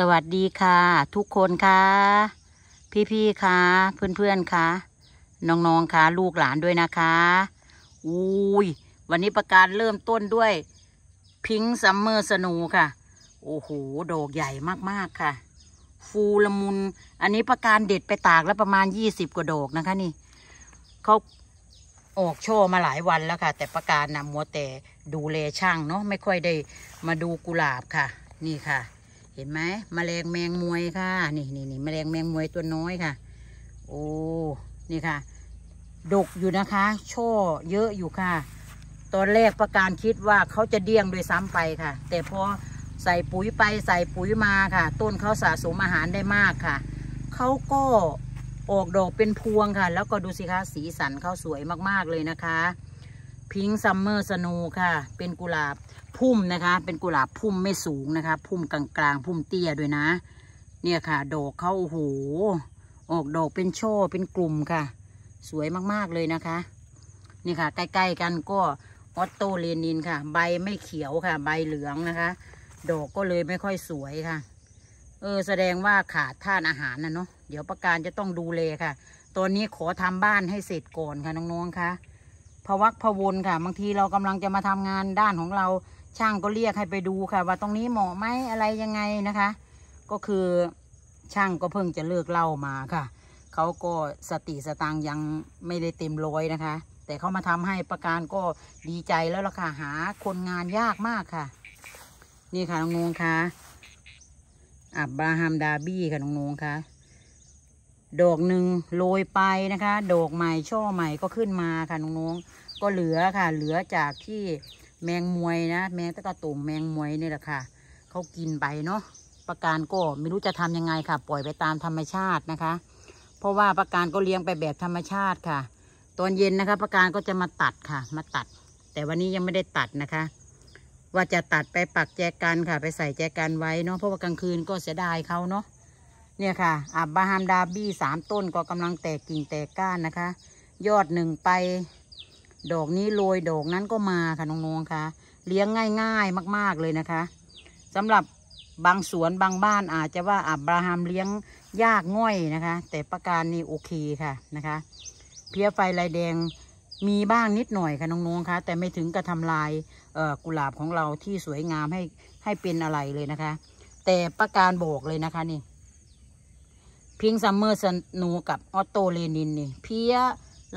สวัสดีค่ะ ทุกคนค่ะ พี่ๆค่ะ เพื่อนๆ ค่ะ น้องๆค่ะลูกหลานด้วยนะคะอุ้ยวันนี้ประการเริ่มต้นด้วย พิงซัมเมอร์สนูค่ะ โอ้โหดอกใหญ่มากๆค่ะ ฟูละมุน อันนี้ประการเด็ดไปตากแล้วประมาณยี่สิบกว่าดอกนะคะนี่เขาออกช่อมาหลายวันแล้วค่ะ แต่ประการนะมัวแต่ดูเลช่างเนาะไม่ค่อยได้มาดูกุหลาบค่ะ นี่ค่ะเห็นไหมมแมลงแมงมวยค่ะนี่นี่นี่มแมลงแมงมวยตัวน้อยค่ะ โอ้นี่ค่ะ ดกอยู่นะคะช่อเยอะอยู่ค่ะ ตอนแรกประการคิดว่าเขาจะเดี้ยงโดยซ้ำไปค่ะ แต่พอใส่ปุ๋ยไปใส่ปุ๋ยมาค่ะ ต้นเขาสะสมอาหารได้มากค่ะ เขาก็ออกดอกเป็นพวงค่ะ แล้วก็ดูสิคะสีสันเขาสวยมากๆเลยนะคะพิงซัมเมอร์สโนค่ะเป็นกุหลาบพุ่มนะคะเป็นกุหลาบพุ่มไม่สูงนะคะ พุ่มกลางๆ พุ่มเตี้ยด้วยนะ เนี่ยค่ะดอกเข้าโอ้โหออกดอกเป็นช่อเป็นกลุ่มค่ะ สวยมากๆเลยนะคะนี่ค่ะ ใกล้ๆกันก็ออตโตเลนินค่ะ ใบไม่เขียวค่ะ ใบเหลืองนะคะดอกก็เลยไม่ค่อยสวยค่ะ เออแสดงว่าขาดธาตุอาหารนะเนาะเดี๋ยวประการจะต้องดูแลค่ะ ตอนนี้ขอทำบ้านให้เสร็จก่อนค่ะน้องๆค่ะพวักพวนค่ะ บางทีเรากำลังจะมาทำงานด้านของเราช่างก็เรียกให้ไปดูค่ะว่าตรงนี้เหมาะไหมอะไรยังไงนะคะ ก็คือช่างก็เพิ่งจะเลิกเล่ามาค่ะ เขาก็สติสตังยังไม่ได้เต็มร้อยนะคะ แต่เขามาทำให้ประการก็ดีใจแล้วล่ะค่ะหาคนงานยากมากค่ะ นี่ค่ะ น้องนงค่ะอับบาฮัมดาบี้ค่ะน้องนงค่ะดอกหนึ่งโรยไปนะคะดอกใหม่ช่อใหม่ก็ขึ้นมาค่ะน้องนงก็เหลือค่ะ เหลือจากที่แมงมวยนะแมงตะกะตุ่มแมงมวยนี่แหละค่ะ เขากินไปเนาะประการก็ไม่รู้จะทำยังไงค่ะ ปล่อยไปตามธรรมชาตินะคะ เพราะว่าประการก็เลี้ยงไปแบบธรรมชาติค่ะ ตอนเย็นนะคะ ประการก็จะมาตัดค่ะ มาตัด แต่วันนี้ยังไม่ได้ตัดนะคะ ว่าจะตัดไปปักแจกันค่ะ ไปใส่แจกันไว้เนาะเพราะว่ากลางคืนก็เสียดายเขาเนาะเนี่ยค่ะอับบาฮามดาบี้สามต้นก็กำลังแตกกิ่งแตกก้านนะคะ ยอดหนึ่งไปดอกนี้โรยดอกนั้นก็มาค่ะน้องๆค่ะเลี้ยงง่าย ๆมากๆเลยนะคะ สำหรับบางสวนบางบ้านอาจจะว่าอับราฮัมเลี้ยงยากง่อยนะคะ แต่ประการนี้โอเคค่ะนะคะ เพียไฟลายแดงมีบ้างนิดหน่อยค่ะน้องๆค่ะแต่ไม่ถึงกระทำลายกุหลาบของเราที่สวยงามให้ให้เป็นอะไรเลยนะคะ แต่ประการบอกเลยนะคะนี่พิงซัมเมอร์สนูกับออโตเลนินนี่เพีย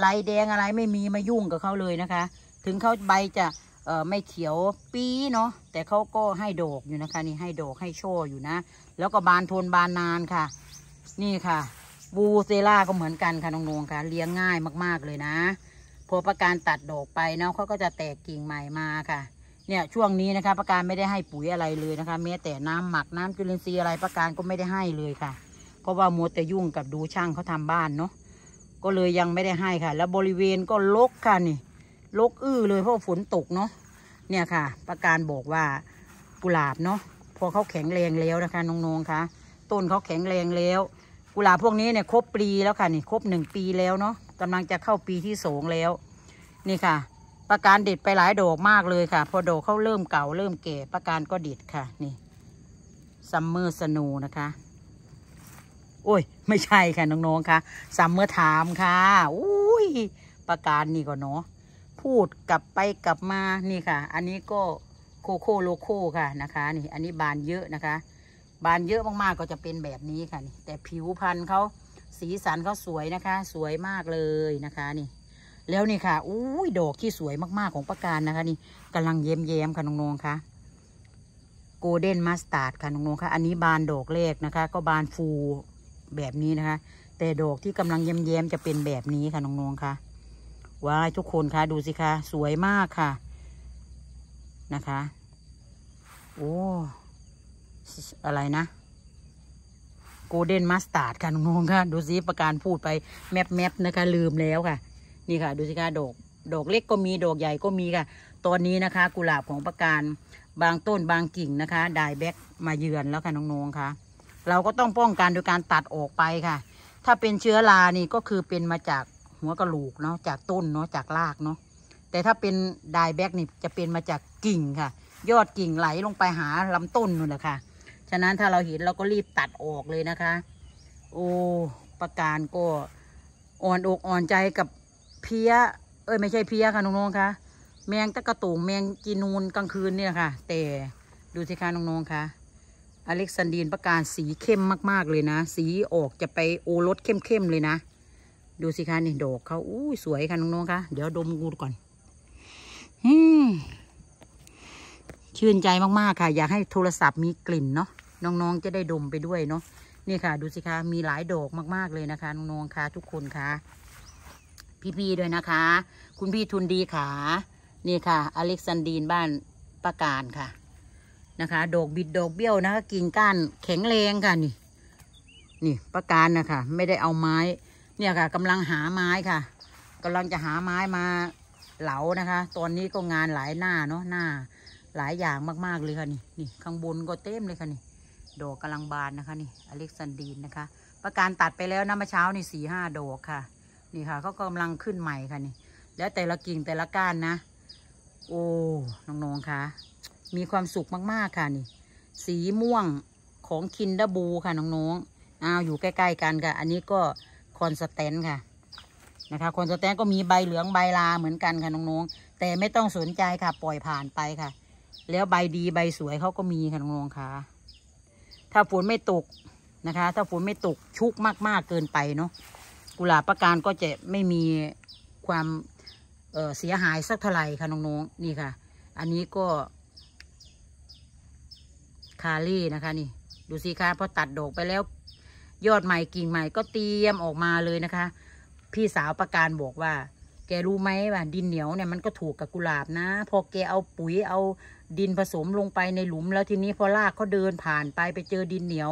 ลายแดงอะไรไม่มีมายุ่งกับเขาเลยนะคะ ถึงเขาใบจะเออไม่เขียวปีเนาะ แต่เขาก็ให้ดอกอยู่นะคะนี่ให้ดอกให้โชว์อยู่นะ แล้วก็บานทนบานนานค่ะ นี่ค่ะบูเซล่าก็เหมือนกันค่ะน้องๆค่ะ เลี้ยงง่ายมากๆเลยนะ พอประการตัดดอกไปเนาะเขาก็จะแตกกิ่งใหม่มาค่ะ เนี่ยช่วงนี้นะคะประการไม่ได้ให้ปุ๋ยอะไรเลยนะคะแม้แต่น้ำหมักน้ำจุลินทรีย์อะไรประการก็ไม่ได้ให้เลยค่ะ เพราะว่ามัวแต่ยุ่งกับดูช่างเขาทำบ้านเนาะก็เลยยังไม่ได้ให้ค่ะ แล้วบริเวณก็ลกค่ะนี่ ลกอื้อเลยเพราะฝนตกเนาะเนี่ยค่ะ ประการบอกว่ากุหลาบเนาะพอเขาแข็งแรงแล้วนะคะน้องๆค่ะต้นเขาแข็งแรงแล้วกุหลาบพวกนี้เนี่ยครบปีแล้วค่ะนี่ ครบหนึ่งปีแล้วเนาะกำลังจะเข้าปีที่สองแล้ว นี่ค่ะ ประการเด็ดไปหลายดอกมากเลยค่ะ พอดอกเขาเริ่มเก่าเริ่มเก่ประการก็เด็ดค่ะนี่ซัมเมอร์สโนนะคะโอ้ย ไม่ใช่ค่ะน้องๆค่ะซัมเมอร์ไทม์ค่ะอุ้ยประการนี่ก่อนเนาะ พูดกลับไปกลับมา นี่ค่ะ อันนี้ก็โคโค่โลโก้ค่ะนะคะ นี่ อันนี้บานเยอะนะคะ บานเยอะมากๆ ก็จะเป็นแบบนี้ค่ะ แต่ผิวพันธุ์เขาสีสันเขาสวยนะคะ สวยมากเลยนะคะนี่ แล้วนี่ค่ะอุ้ย ดอกที่สวยมากๆ ของประการนะคะ นี่กำลังเย้มเย้มค่ะน้องๆค่ะโกลเด้นมาสตาร์ดค่ะน้องๆค่ะอันนี้บานดอกแรกนะคะ ก็บานฟูแบบนี้นะคะ แต่ดอกที่กำลังเยี่ยมๆจะเป็นแบบนี้ค่ะ น้องๆค่ะว้าย ทุกคนคะดูสิคะ สวยมากค่ะนะคะ โอ้อะไรนะโกลเด้นมาสตาร์ดค่ะน้องๆค่ะ ดูสิประการพูดไปแมปแมปนะคะ ลืมแล้วค่ะ นี่ค่ะดูสิคะดอกดอกเล็กก็มีดอกใหญ่ก็มีค่ะ ตอนนี้นะคะกุหลาบของประการบางต้นบางกิ่งนะคะได้แบ็กมาเยือนแล้วค่ะ น้องๆค่ะเราก็ต้องป้องกันโดยการตัดออกไปค่ะ ถ้าเป็นเชื้อรานี่ก็คือเป็นมาจากหัวกระโหลกเนาะ จากต้นเนาะ จากรากเนาะ แต่ถ้าเป็นไดแบกนี่จะเป็นมาจากกิ่งค่ะ ยอดกิ่งไหลลงไปหาลำต้นนู่นแหละค่ะ ฉะนั้นถ้าเราเห็นเราก็รีบตัดออกเลยนะคะ โอ้ ประการก็ อ่อนอกอ่อนใจกับเพี้ย เอ้ย ไม่ใช่เพี้ยค่ะน้องๆค่ะแมงตะกระตุ่งแมงกีนูนกลางคืนเนี่ยค่ะ แต่ดูสิคะน้องๆค่ะอเล็กซานเดียนประการสีเข้มมากๆเลยนะสีออกจะไปโอรสเข้มๆเลยนะดูสิคะนี่ดอกเขาอู้สวยค่ะน้องๆคะเดี๋ยวดมกูก่อนอืมชื่นใจมากๆค่ะ อยากให้โทรศัพท์มีกลิ่นเนาะน้องๆ จะได้ดมไปด้วยเนาะนี่ค่ะ ดูสิคะมีหลายดอกมากๆเลยนะคะน้องๆค่ะทุกคนค่ะพี่ๆด้วยนะคะ คุณพี่ทุนดีค่ะนี่ค่ะ อเล็กซานดีนบ้านประการค่ะนะคะดอกบิดดอกเบี้ยวนะคะกิ่งก้านแข็งแรงค่ะนี่ นี่ ประการนะคะ ไม่ได้เอาไม้ เนี่ยค่ะ กำลังหาไม้ค่ะ กำลังจะหาไม้มาเหลานะคะ ตอนนี้ก็งานหลายหน้าเนาะหน้า หลายอย่างมากๆเลยค่ะนี่นี่ ข้างบนก็เต็มเลยค่ะนี่ดอกกำลังบานนะคะนี่อเล็กซานดีนนะคะ ประการตัดไปแล้วนะเมื่อเช้านี่สี่ห้าดอกค่ะ นี่ค่ะเขากำลังขึ้นใหม่ค่ะนี่แล้วแต่ละกิ่งแต่ละก้านนะ โอ้น้องๆค่ะมีความสุขมากๆค่ะนี่ สีม่วงของคินดาบูค่ะ น้องๆอ้าวอยู่ใกล้ๆ กันค่ะอันนี้ก็คอนสแตนค่ะ นะคะคอนสแตนก็มีใบเหลืองใบลาเหมือนกันค่ะน้องๆแต่ไม่ต้องสนใจค่ะปล่อยผ่านไปค่ะ แล้วใบดีใบสวยเขาก็มีค่ะ น้องๆค่ะ ถ้าฝนไม่ตกนะคะ ถ้าฝนไม่ตกชุกมากๆเกินไปเนาะกุหลาบประการก็จะไม่มีความเเสียหายสักเท่าไหร่ค่ะน้องๆนี่ค่ะ อันนี้ก็คารี่นะคะนี่ดูสิคะพอตัดดอกไปแล้ว ยอดใหม่ กิ่งใหม่ก็เตรียมออกมาเลยนะคะ พี่สาวประการบอกว่า แกรู้ไหมว่าดินเหนียวเนี่ยมันก็ถูกกับกุหลาบนะ พอแกเอาปุ๋ยเอาดินผสมลงไปในหลุม แล้วทีนี้พอลากเขาเดินผ่านไปไปเจอดินเหนียว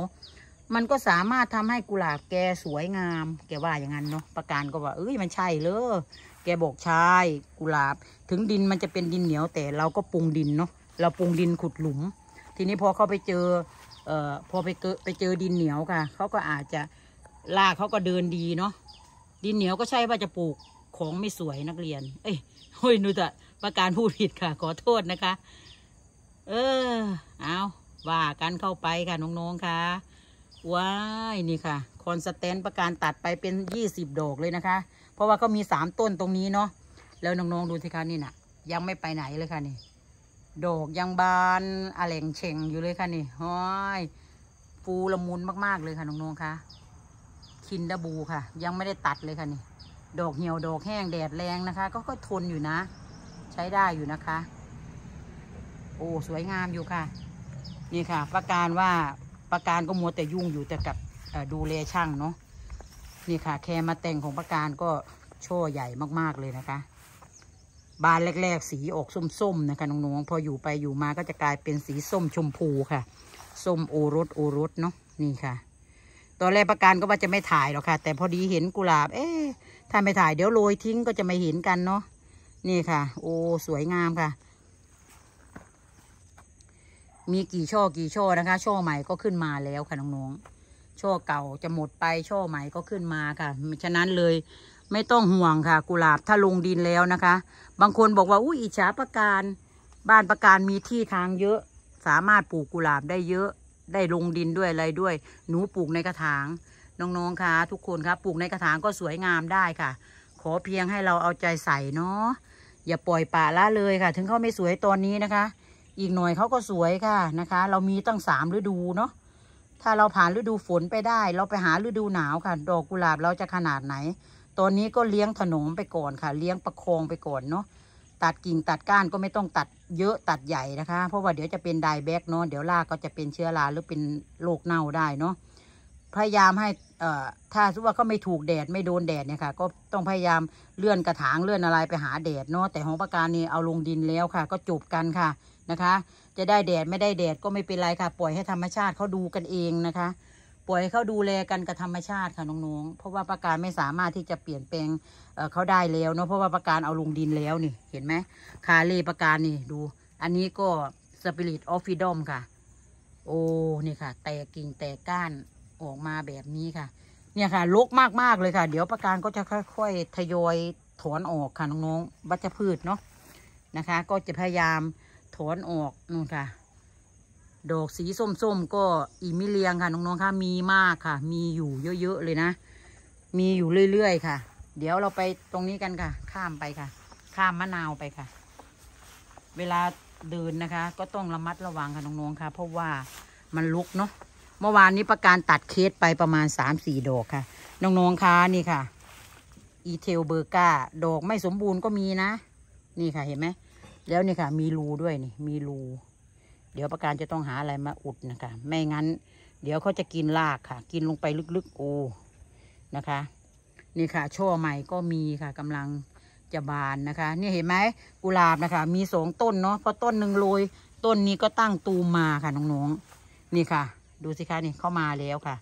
มันก็สามารถทำให้กุหลาบแกสวยงาม แกว่าอย่างนั้นเนาะประการก็ว่าเอ้ยมันใช่เลยแกบอกใช่กุหลาบถึงดินมันจะเป็นดินเหนียว แต่เราก็ปรุงดินเนาะเราปรุงดินขุดหลุมทีนี้พอเขาไปเจอ เอ่อพอไปเจอไปเจอดินเหนียวค่ะ เขาก็อาจจะลากเขาก็เดินดีเนาะ ดินเหนียวก็ใช่ว่าจะปลูก ของไม่สวยนักเรียน เอ้ยโอ้ยนุตะประการพูดผิดค่ะ ขอโทษนะคะ เออ เอาว่ากันเข้าไปค่ะน้องๆค่ะ ว้ายนี่ค่ะคอนสแตนต์ประการตัดไปเป็นยี่สิบดอกเลยนะคะ เพราะว่าเขามีสามต้นตรงนี้เนาะ แล้วน้องๆดูสิคะนี่นะ่ะ ยังไม่ไปไหนเลยค่ะนี่ดอกยังบานอะแหลงเฉ่ง อยู่เลยค่ะนี่ห้อยฟูละมุนมากๆเลยค่ะน้องๆค่ะคินดาบูค่ะ ยังไม่ได้ตัดเลยค่ะนี่ ดอกเหี่ยว ดอกแห้งแดดแรงนะคะ ก็ก็ทนอยู่นะ ใช้ได้อยู่นะคะ โอ้ สวยงามอยู่ค่ะ นี่ค่ะ ประการว่า ประการก็มัวแต่ยุ่งอยู่แต่กับดูแลช่างเนาะ นี่ค่ะ แคมาแต่งของประการก็ช่อใหญ่มากๆเลยนะคะบานแรก ๆสีออกส้มๆนะคะน้องๆพออยู่ไปอยู่มาก็จะกลายเป็นสีส้มชมพูค่ะ ส้มโอรสโอรสเนาะนี่ค่ะ ตอนแรกประกันก็ว่าจะไม่ถ่ายหรอก ค่ะ แต่พอดีเห็นกุหลาบ เอ๊ะถ้าไม่ถ่ายเดี๋ยวโรยทิ้งก็จะไม่เห็นกันเนาะนี่ค่ะ โอ้สวยงามค่ะ มีกี่ช่อกี่ช่อนะคะ ช่อใหม่ก็ขึ้นมาแล้วค่ะน้องๆช่อเก่าจะหมดไปช่อใหม่ก็ขึ้นมา ค่ะฉะนั้นเลยไม่ต้องห่วงค่ะ กุหลาบถ้าลงดินแล้วนะคะบางคนบอกว่าอุ้ยอิจฉาประการบ้านประการมีที่ทางเยอะสามารถปลูกกุหลาบได้เยอะได้ลงดินด้วยอะไรด้วย หนูปลูกในกระถาง น้องๆคะทุกคนครับปลูกในกระถางก็สวยงามได้ค่ะ ขอเพียงให้เราเอาใจใส่เนาะอย่าปล่อยป่าละเลยค่ะ ถึงเขาไม่สวยตอนนี้นะคะ อีกหน่อยเขาก็สวยค่ะนะคะ เรามีตั้งสามฤดูเนาะถ้าเราผ่านฤดูฝนไปได้ เราไปหาฤดูหนาวค่ะ ดอกกุหลาบเราจะขนาดไหนตอนนี้ก็เลี้ยงถนอมไปก่อนค่ะ เลี้ยงประคองไปก่อนเนาะตัดกิ่งตัดก้านก็ไม่ต้องตัดเยอะตัดใหญ่นะคะเพราะว่าเดี๋ยวจะเป็นไดแบกเนาะเดี๋ยวรากก็จะเป็นเชื้อราหรือเป็นโรคเน่าได้เนาะพยายามให้เอ่อถ้าสมมติว่าก็ไม่ถูกแดดไม่โดนแดดเนี่ยค่ะ ก็ต้องพยายามเลื่อนกระถางเลื่อนอะไรไปหาแดดเนาะแต่ของประการนี้เอาลงดินแล้วค่ะ ก็จบกันค่ะนะคะ จะได้แดดไม่ได้แดดก็ไม่เป็นไรค่ะ ปล่อยให้ธรรมชาติเขาดูกันเองนะคะปล่อยเขาดูแลกันกับธรรมชาติค่ะน้องๆ เพราะว่าประการไม่สามารถที่จะเปลี่ยนแปลงเขาได้แล้วเนาะ เพราะว่าประการเอาลงดินแล้วนี่เห็นไหมคาเลประการนี่ดูอันนี้ก็สปิริตออฟฟิดอมค่ะ โอ้นี่ค่ะ แตกกิ่งแตกก้านออกมาแบบนี้ค่ะ เนี่ยค่ะลกมากมากเลยค่ะ เดี๋ยวประการก็จะค่อยๆทยอยถอนออกค่ะน้องๆวัชพืชเนาะนะคะ ก็จะพยายามถอนออกนู่นค่ะดอกสีส้มๆก็อีมิเลียงค่ะน้องๆค่ะมีมากค่ะ มีอยู่เยอะๆเลยนะ มีอยู่เรื่อยๆค่ะ เดี๋ยวเราไปตรงนี้กันค่ะ ข้ามไปค่ะ ข้ามมะนาวไปค่ะ เวลาเดินนะคะ ก็ต้องระมัดระวังค่ะน้องๆค่ะเพราะว่ามันลุกเนาะเมื่อวานนี้ประการตัดเคสไปประมาณสามสี่ดอกค่ะน้องๆค่ะนี่ค่ะอีเทลเบอร์กาดอกไม่สมบูรณ์ก็มีนะ นี่ค่ะเห็นไหมแล้วนี่ค่ะ มีรูด้วยนี่มีรูเดี๋ยวประการจะต้องหาอะไรมาอุดนะคะ ไม่งั้น เดี๋ยวเขาจะกินรากค่ะ กินลงไปลึกๆ โอ้นะคะ นี่ค่ะ ช่อใหม่ก็มีค่ะ กำลังจะบานนะคะ นี่เห็นไหมกุหลาบนะคะ มีสองต้นเนาะพอต้นหนึ่งโรยต้นนี้ก็ตั้งตูมมาค่ะน้องๆ นี่ค่ะ ดูสิคะนี่เข้ามาแล้วค่ะ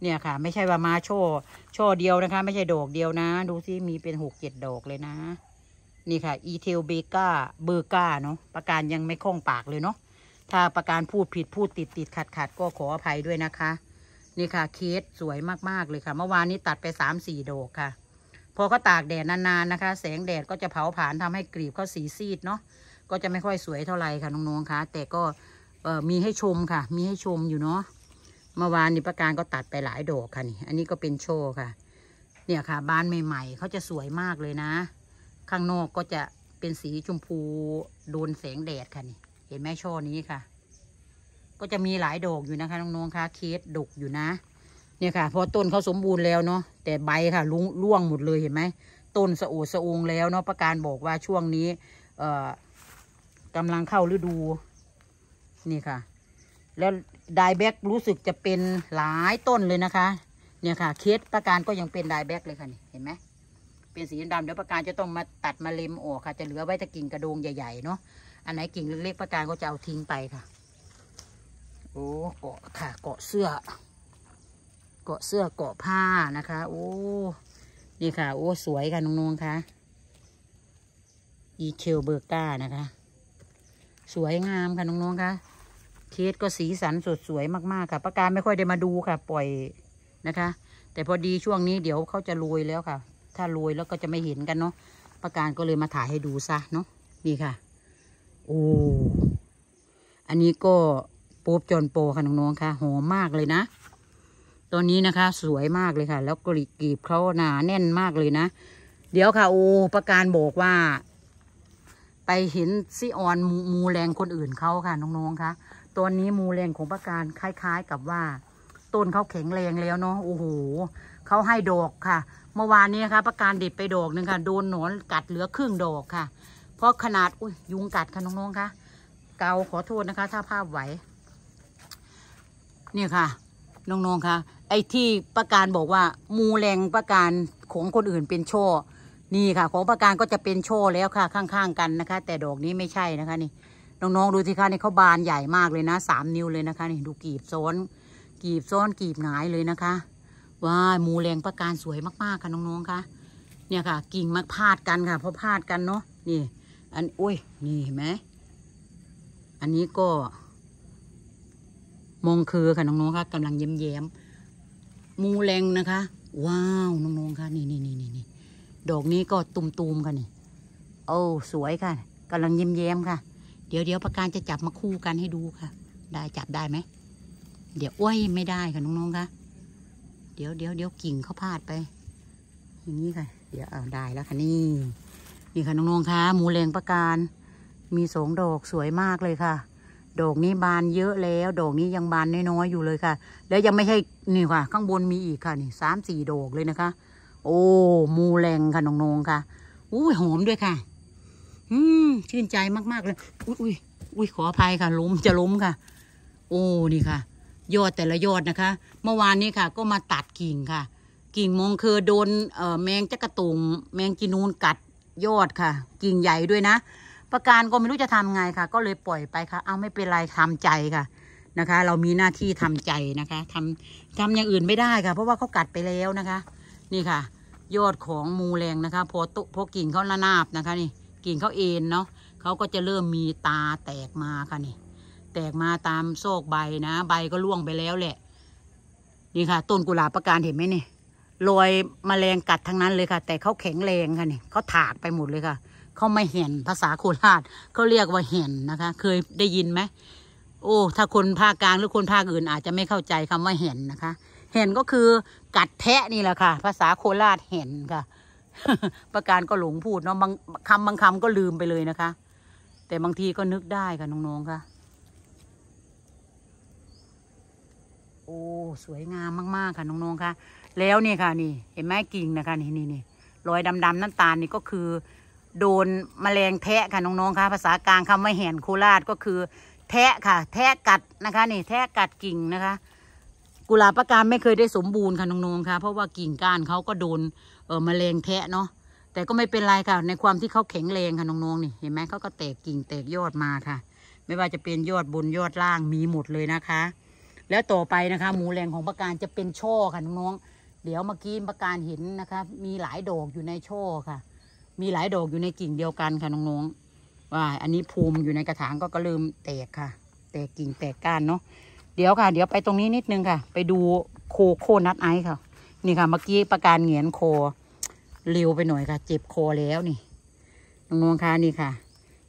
เนี่ยค่ะ ไม่ใช่ว่ามาช่อช่อเดียวนะคะ ไม่ใช่ดอกเดียวนะ ดูสิมีเป็นหกเจ็ดดอกเลยนะ นี่ค่ะอีเทลเบกาเบอร์กาเนาะ ประการยังไม่คล่องปากเลยเนาะถ้าประการพูดผิดพูดติดติดขัดขัด ก็ขออภัยด้วยนะคะ นี่ค่ะเคสสวยมากๆ เลยค่ะ เมื่อวานนี้ตัดไปสามสี่โดกค่ะ พอก็ตากแดดนานๆนะคะ แสงแดดก็จะเผาผลาญทำให้กรีบเขาสีซีดเนาะก็จะไม่ค่อยสวยเท่าไหร่ค่ะน้องๆค่ะแต่ก็มีให้ชมค่ะ มีให้ชมอยู่เนาะเมื่อวานนี้ประการก็ตัดไปหลายโดกค่ะนี่ อันนี้ก็เป็นโชว์ค่ะ เนี่ยค่ะ บ้านใหม่ๆเขาจะสวยมากเลยนะ ข้างนอกก็จะเป็นสีชมพูโดนแสงแดดค่ะนี่เห็นไหมช่อนี้ค่ะ ก็จะมีหลายดอกอยู่นะคะน้องๆค่ะเคสดกอยู่นะ เนี่ยค่ะพอต้นเขาสมบูรณ์แล้วเนาะ แต่ใบค่ะลุงล่วงหมดเลยเห็นไหม ต้นสะโอดสะองแล้วเนาะ ประการบอกว่าช่วงนี้ เอ่อกำลังเข้าฤดู นี่ค่ะ แล้วไดแบกรู้สึกจะเป็นหลายต้นเลยนะคะ เนี่ยค่ะเคสประการก็ยังเป็นไดแบกเลยค่ะนี่ เห็นไหม เป็นสีดำเดี๋ยวประการจะต้องมาตัดมาเล็มออกค่ะ จะเหลือไว้ตะกิ่งกระโดงใหญ่ๆ เนาะอันไหนกิ่งเล็กๆประการก็จะเอาทิ้งไปค่ะ โอ้ เกาะค่ะ เกาะเสื้อ เกาะเสื้อ เกาะผ้านะคะ โอ้ นี่ค่ะ โอ้ สวยค่ะ น้องๆค่ะอีเทลเบอร์ก้านะคะ สวยงามค่ะ น้องๆค่ะเคสก็สีสันสดสวยมากๆค่ะ ประการไม่ค่อยได้มาดูค่ะ ปล่อยนะคะ แต่พอดีช่วงนี้เดี๋ยวเขาจะโรยแล้วค่ะ ถ้าโรยแล้วก็จะไม่เห็นกันเนาะประการก็เลยมาถ่าย ให้ดูซะเนาะ นี่ค่ะอ้ อันนี้ก็ปูบจอนโปค่ะน้องๆค่ะหอมมากเลยนะ ตอนนี้นะคะ สวยมากเลยค่ะ แล้วกรีกรีบเขาหนาแน่นมากเลยนะ เดี๋ยวค่ะโอ้ประการบอกว่า ไปเห็นซีออนมูแรงคนอื่นเขาค่ะน้องๆค่ะตอนนี้มูแรงของประการคล้ายๆกับว่า ต้นเขาแข็งแรงแล้วเนาะโอ้โหเขาให้ดอกค่ะ เมื่อวานนี้นะคะประการดิบไปดอกหนึ่งค่ะโดนหนอนกัดเหลือครึ่งดอกค่ะเพราะขนาดอุ้ยยุงกัดค่ะ น้องๆคะเกาขอโทษนะคะ ถ้าภาพไหวนี่ค่ะน้องๆคะไอ้ที่ประการบอกว่า มูแรงประการของคนอื่นเป็นช่อนี่ค่ะของประการก็จะเป็นช่อแล้วค่ะ ข้างๆ กันนะคะ แต่ดอกนี้ไม่ใช่นะคะนี่น้องๆ ดูสิคะนี่เขาบานใหญ่มากเลยนะสามนิ้วเลยนะคะนี่ดูกีบ ซ้อนกีบซ้อนกีบหงายเลยนะคะว้ามูแรงประการสวยมากๆค่ะน้องๆค่ะเนี่ยค่ะ กิ่งมักพาดกันค่ะเพราะพาดกันเนาะนี่อันอุ้ยนี่เห็นไหม อันนี้ก็มองคือค่ะน้องๆค่ะกำลังเย้มๆมูแรงนะคะ ว้าวน้องๆค่ะนี่นี่นี่นี่ดอกนี้ก็ตุ่มๆค่ะนี่โอ้สวยค่ะกำลังเย้มๆค่ะ เดี๋ยวเดี๋ยวประการจะจับมาคู่กันให้ดูค่ะ ได้จับได้ไหมเดี๋ยวอ้วยไม่ได้ค่ะน้องๆค่ะเดี๋ยวเดี๋ยวเดี๋ยวกิ่งเขาพลาดไปอย่างนี้ค่ะ เดี๋ยวเอาได้แล้วค่ะนี่นี่ค่ะน้องๆคะหมูแรงประการ มีสองดอกสวยมากเลยค่ะ ดอกนี้บานเยอะแล้ว ดอกนี้ยังบานน้อยๆอยู่เลยค่ะ แล้วยังไม่ใช่นี่ค่ะ ข้างบนมีอีกค่ะ นี่สามสี่ดอกเลยนะคะ โอ้มูแรงค่ะน้องๆค่ะอุ้ยหอมด้วยค่ะ อืม ชื่นใจมากๆเลย อุ้ยอุ้ยอุ้ยขออภัยค่ะล้มจะล้มค่ะ โอ้ นี่ค่ะ ยอดแต่ละยอดนะคะ เมื่อวานนี้ค่ะ ก็มาตัดกิ่งค่ะ กิ่งมองคือโดนเอ่อแมงจักระตุงแมงกินูนกัดยอดค่ะ กิ่งใหญ่ด้วยนะ ประการก็ไม่รู้จะทำไงค่ะ ก็เลยปล่อยไปค่ะ เอาไม่เป็นไรทำใจค่ะนะคะ เรามีหน้าที่ทำใจนะคะ ทำทำอย่างอื่นไม่ได้ค่ะ เพราะว่าเขากัดไปแล้วนะคะ นี่ค่ะยอดของมูแรงนะคะพอตุพอกิ่งเขาหน้านาบนะคะนี่กิ่งเขาเอ็นเนาะเขาก็จะเริ่มมีตาแตกมาค่ะนี่แตกมาตามโซกใบนะใบก็ล่วงไปแล้วแหละ นี่ค่ะ ต้นกุหลาบประการเห็นไหมเนี่ยรวยมแมลงกัดทั้งนั้นเลยค่ะ แต่เขาแข็งแรงค่ะนี่เขาถากไปหมดเลยค่ะเขาไม่เห็นภาษาโคราชเขาเรียกว่าเห็นนะคะ เคยได้ยินไหมโอ้ ถ้าคนภาคกลางหรือคนภาคอื่น อาจจะไม่เข้าใจคำว่าเห็นนะคะเห็นก็คือกัดแทะนี่แหละค่ะ ภาษาโคราชเห็นค่ะ ประการก็หลงพูดเนาะบางคำบางคำก็ลืมไปเลยนะคะ แต่บางทีก็นึกได้ค่ะน้องๆค่ะโอ้สวยงามมากๆค่ะน้องๆค่ะแล้วนี่ค่ะนี่เห็นไหมกิ่งนะคะนี่นี่นี่รอยดำๆน้ำตาลนี่ก็คือ โดนมแมลงแทะค่ะน้องๆค่ะภาษากลางคำว่าแหนโคราชก็คือ แทะค่ะ แทะกัดนะคะนี่แทะกัดกิ่งนะคะ กุหลาบประการไม่เคยได้สมบูรณ์ค่ะน้องๆค่ะเพราะว่ากิ่งก้านเขาก็โดนเออมแมลงแทะเนาะแต่ก็ไม่เป็นไรค่ะ ในความที่เขาแข็งแรงค่ะน้องๆนี่เห็นไหมเขาก็แตกกิ่งแตกยอดมาค่ะ ไม่ว่าจะเป็นยอดบนยอดล่างมีหมดเลยนะคะ แล้วต่อไปนะคะ หมูแรงของประการจะเป็นช่อค่ะน้องๆเดี๋ยวเมื่อกี้ประการเห็นนะคะ มีหลายดอกอยู่ในโช่ค่ะ มีหลายดอกอยู่ในกิ่งเดียวกันค่ะน้องๆว่าอันนี้ภูมิ อยู่ในกระถางก็กระลืมแตกค่ะ แตกกิ่งแตกก้านเนาะ เดี๋ยวค่ะ เดี๋ยวไปตรงนี้นิดนึงค่ะ ไปดูโคโคนัทไอค่ะ นี่ค่ะ เมื่อกี้ประการเหงียนโคเร็วไปหน่อยค่ะ เจ็บคอแล้วนี่น้องๆค่ะนี่ค่ะ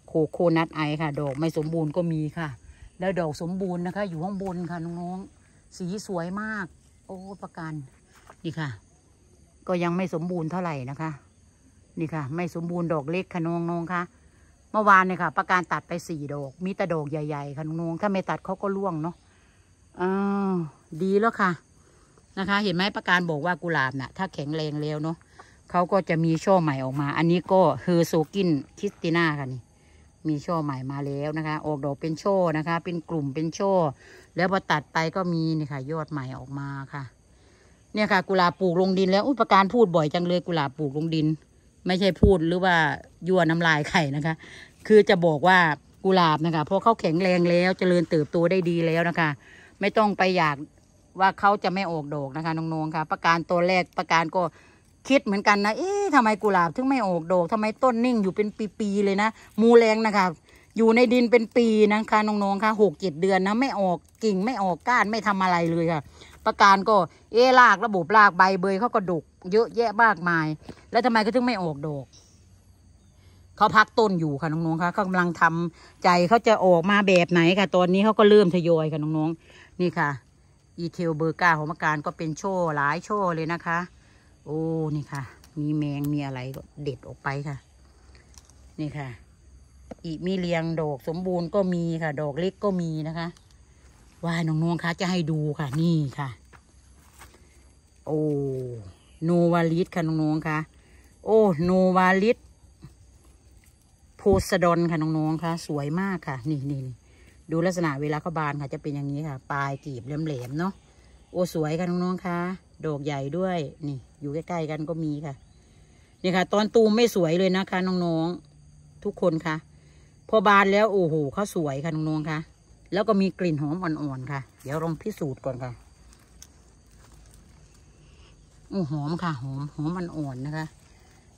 โคโคนัทไอค่ะดอกไม่สมบูรณ์ก็มีค่ะ แล้วดอกสมบูรณ์นะคะ อยู่ข้างบนค่ะน้องๆสีสวยมาก โอ้ประการนี่ค่ะ ก็ยังไม่สมบูรณ์เท่าไหร่นะคะ นี่ค่ะ ไม่สมบูรณ์ ดอกเล็กค่ะน้องน้องค่ะ เมื่อวานเนี่ยค่ะ ประการตัดไปสี่ดอก มีแต่ดอกใหญ่ๆค่ะน้องถ้าไม่ตัดเขาก็ร่วงเนาะอ๋อดีแล้วค่ะ นะคะ เห็นไหมประการบอกว่ากุหลาบนะ่ะ ถ้าแข็งแรงแล้วเนาะเขาก็จะมีช่อใหม่ออกมา อันนี้ก็เฮอร์โซกินคิสติน่าค่ะนี่ มีช่อใหม่มาแล้วนะคะ ออกดอกเป็นช่อนะคะ เป็นกลุ่มเป็นช่อแล้วพอตัดไปก็มีนี่ค่ะ ยอดใหม่ออกมาค่ะเนี่ยค่ะกุหลาบปลูกลงดิน แล้วอุปการพูดบ่อยจังเลยกุหลาบปลูกลงดิน ไม่ใช่พูดหรือว่ายั่วน้ำลายไข่นะคะ คือจะบอกว่ากุหลาบนะคะพอเขาแข็งแรงแล้วจเจริญเติบโตได้ดีแล้วนะคะ ไม่ต้องไปอยากว่าเขาจะไม่ออกดอกนะคะน้องๆค่ะ ประการตัวแรกประการก็คิดเหมือนกันนะเอ๊ะทำไมกุหลาบถึงไม่ออกดอกทำไมต้นนิ่งอยู่เป็นปีๆเลยนะมูแรงนะคะ อยู่ในดินเป็นปีนะคะน้องๆค่ะหกเจ็ดเดือนนะไม่ออกกิ่ง ไม่ออกก้านไม่ทำอะไรเลยค่ะประการก็เอลากระบบลากใบเบยเขาก็ดกเยอะแยะมากมายแล้วทำไมเขาถึงไม่ออกดอกเขาพักต้นอยู่ค่ะน้องๆค่ะเขากำลังทำใจเขาจะออกมาแบบไหนค่ะ ตอนนี้เขาก็เริ่มทยอยค่ะน้องๆนี่ค่ะ อีเทลเบอร์กาของมการก็เป็นโช่หลายโช่เลยนะคะ โอ้นี่ค่ะ มีแมงมีอะไรเด็ดออกไปค่ะ นี่ค่ะ อีมีเรียงดอกสมบูรณ์ก็มีค่ะดอกเล็กก็มีนะคะว่าน้องๆคะจะให้ดูค่ะ นี่ค่ะโอ้โนวาลิสค่ะน้องๆค่ะ โอ้โนวาลิสโพสดอนค่ะน้องๆค่ะ สวยมากค่ะ นี่นี่ดูลักษณะเวลาเขาบานค่ะ จะเป็นอย่างนี้ค่ะปลายกีบแหลมๆเนาะโอ้สวยค่ะน้องๆค่ะดอกใหญ่ด้วย นี่อยู่ใกล้ๆกันก็มีค่ะนี่ค่ะ ตอนตูมไม่สวยเลยนะคะน้องๆทุกคนค่ะพอบานแล้วโอ้โหเขาสวยค่ะน้องๆค่ะแล้วก็มีกลิ่นหอมอ่อนๆ ค่ะ เดี๋ยวลองพิสูจน์ก่อนค่ะ โอ้หอมค่ะหอมหอมอ่อนๆนะคะ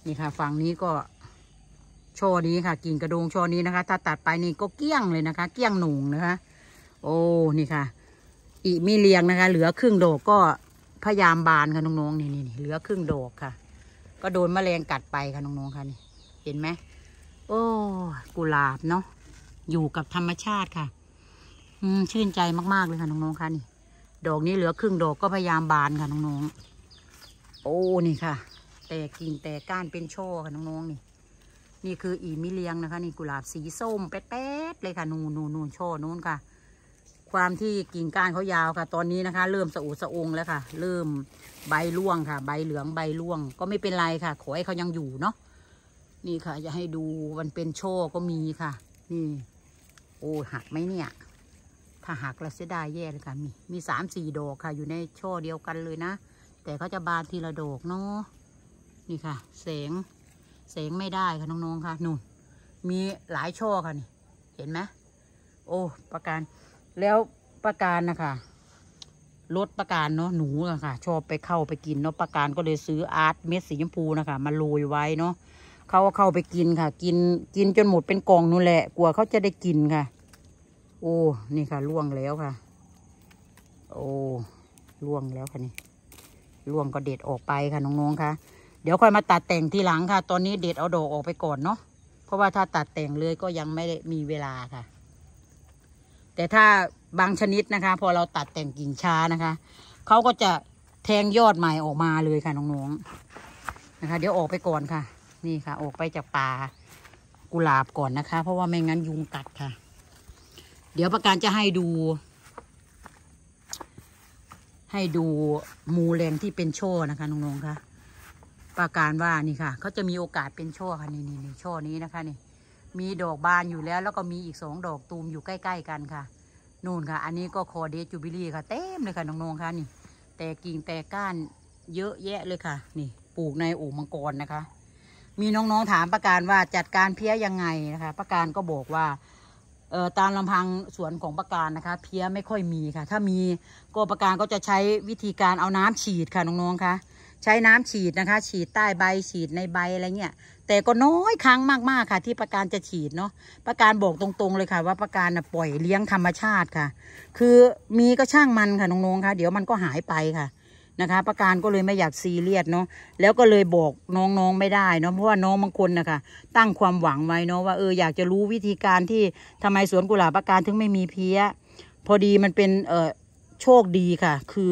นี่ค่ะฝั่งนี้ก็ช่อนี้ค่ะ กิ่งกระดูงช่อนี้นะคะ ถ้าตัดไปนี่ก็เกี้ยงเลยนะคะเกี้ยงหนุ่งนะคะ โอ้ นี่ค่ะอีมีเลียงนะคะ เหลือครึ่งโดกก็พยายามบานค่ะน้องๆนี่นี่เหลือครึ่งโดกค่ะ ก็โดนแมลงกัดไปค่ะน้องๆค่ะนี่เห็นไหมโอ้กุหลาบเนาะอยู่กับธรรมชาติค่ะอืมชื่นใจมากๆเลยค่ะน้องๆค่ะนี่ดอกนี้เหลือครึ่งดอกก็พยายามบานค่ะน้องๆโอ้นี่ค่ะ แต่กิ่งแต่ก้านเป็นช่อค่ะน้องๆนี่นี่คืออีมิเลียงนะคะ นี่กุหลาบสีส้มแป๊ดๆเลยค่ะนูนูนูช่อนู้นค่ะ ความที่กิ่งก้านเขายาวค่ะ ตอนนี้นะคะ เริ่มสะอุสะองแล้วค่ะ เริ่มใบร่วงค่ะ ใบเหลืองใบร่วง ก็ไม่เป็นไรค่ะ ขอให้เขายังอยู่เนาะนี่ค่ะจะให้ดูมันเป็นโชก็มีค่ะ นี่ โอ้หักไหมเนี่ยถ้าหักแล้วเสียดายแย่เลยค่ะมีมีสามสี่ดอกค่ะอยู่ในช่อเดียวกันเลยนะ แต่เขาจะบานทีละดอกเนาะนี่ค่ะแสงแสงไม่ได้ค่ะน้องๆค่ะนู่นมีหลายช่อค่ะนี่ เห็นไหมโอ้ประการแล้วประการนะคะลดประการเนาะหนูอะค่ะ ชอบไปเข้าไปกินเนาะประการก็เลยซื้ออาร์ตเม็ดสีชมพูนะคะมาโรยไว้เนาะเขาเข้าไปกินค่ะ กินกินจนหมดเป็นกองนู่นแหละกลัวเขาจะได้กินค่ะโอ้นี่ค่ะล่วงแล้วค่ะ โอ้ล่วงแล้วค่ะนี่ล่วงก็เด็ดออกไปค่ะน้องๆค่ะเดี๋ยวค่อยมาตัดแต่งทีหลังค่ะ ตอนนี้เด็ดเอาดอกออกไปก่อนเนาะเพราะว่าถ้าตัดแต่งเลยก็ยังไม่ได้มีเวลาค่ะ แต่ถ้าบางชนิดนะคะ พอเราตัดแต่งกิ่งช้านะคะเขาก็จะแทงยอดใหม่ออกมาเลยค่ะน้องๆนะคะ เดี๋ยวออกไปก่อนค่ะ นี่ค่ะ ออกไปจากป่ากุหลาบก่อนนะคะ เพราะว่าไม่งั้นยุงกัดค่ะเดี๋ยวประการจะให้ดู ให้ดูมูแรงที่เป็นโช่นะคะน้องๆค่ะ ประการว่านี่ค่ะเขาจะมีโอกาสเป็นโช่ค่ะนี่นี่นี่โช่นี้นะคะนี่ มีดอกบานอยู่แล้ว แล้วก็มีอีกสองดอกตูมอยู่ใกล้ๆกันค่ะนู่นค่ะ อันนี้ก็คอเดจูบิลี่ค่ะเต็มเลยค่ะน้องๆค่ะนี่แต่กิ่งแต่ก้านเยอะแยะเลยค่ะ นี่ ปลูกในอู่มังกรนะคะ มีน้องๆถามประการว่าจัดการเพี้ยยังไงนะคะประการก็บอกว่าตามลำพังสวนของประการนะคะ เพี้ยไม่ค่อยมีค่ะ ถ้ามีก็ประการก็จะใช้วิธีการเอาน้ำฉีดค่ะ น้องๆค่ะใช้น้ำฉีดนะคะ ฉีดใต้ใบฉีดในใบอะไรเงี้ยแต่ก็น้อยครั้งมากๆค่ะที่ประการจะฉีดเนาะประการบอกตรงๆ เลยค่ะว่าประการปล่อยเลี้ยงธรรมชาติค่ะ คือมีก็ช่างมันค่ะน้องๆค่ะ เดี๋ยวมันก็หายไปค่ะนะคะประการก็เลยไม่อยากซีเรียสเนาะแล้วก็เลยบอกน้องๆไม่ได้เนาะเพราะว่าน้องบางคนนะคะตั้งความหวังไว้เนาะว่าเอออยากจะรู้วิธีการที่ทำไมสวนกุหลาบประการถึงไม่มีเพี้ยพอดีมันเป็นเออโชคดีค่ะ คือ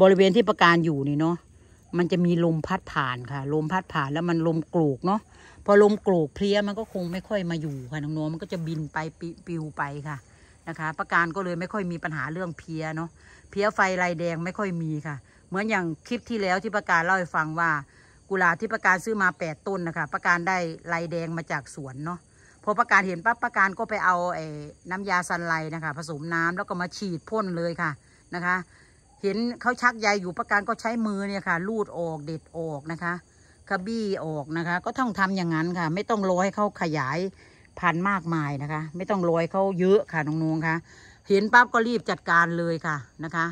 บริเวณที่ประการอยู่นี่เนาะมันจะมีลมพัดผ่านค่ะ ลมพัดผ่านแล้วมันลมโกรกเนาะพอลมโกรกเพลี้ยมันก็คงไม่ค่อยมาอยู่ค่ะน้องๆมันก็จะบินไปปิวไปค่ะนะคะ ประการก็เลยไม่ค่อยมีปัญหาเรื่องเพี้ยเนาะเพี้ยไฟลายแดงไม่ค่อยมีค่ะเหมือนอย่างคลิปที่แล้วที่ประการเล่าให้ฟังว่า กุหลาบที่ประการซื้อมาแปดต้นนะคะประการได้ลายแดงมาจากสวนเนาะพอประการเห็นปั๊บประการก็ไปเอาไอ้น้ำยาซันไลนะคะ ผสมน้ำแล้วก็มาฉีดพ่นเลยค่ะนะคะ เห็นเขาชักใยอยู่ประการก็ใช้มือเนี่ยค่ะ ลูดออก เด็ดออกนะคะกระบี้ออกนะคะ ก็ต้องทำอย่างนั้นค่ะ ไม่ต้องรอให้เขาขยายพันมากมายนะคะ ไม่ต้องรอให้เขาเยอะค่ะน้องๆค่ะเห็นปั๊บก็รีบจัดการเลยค่ะนะคะ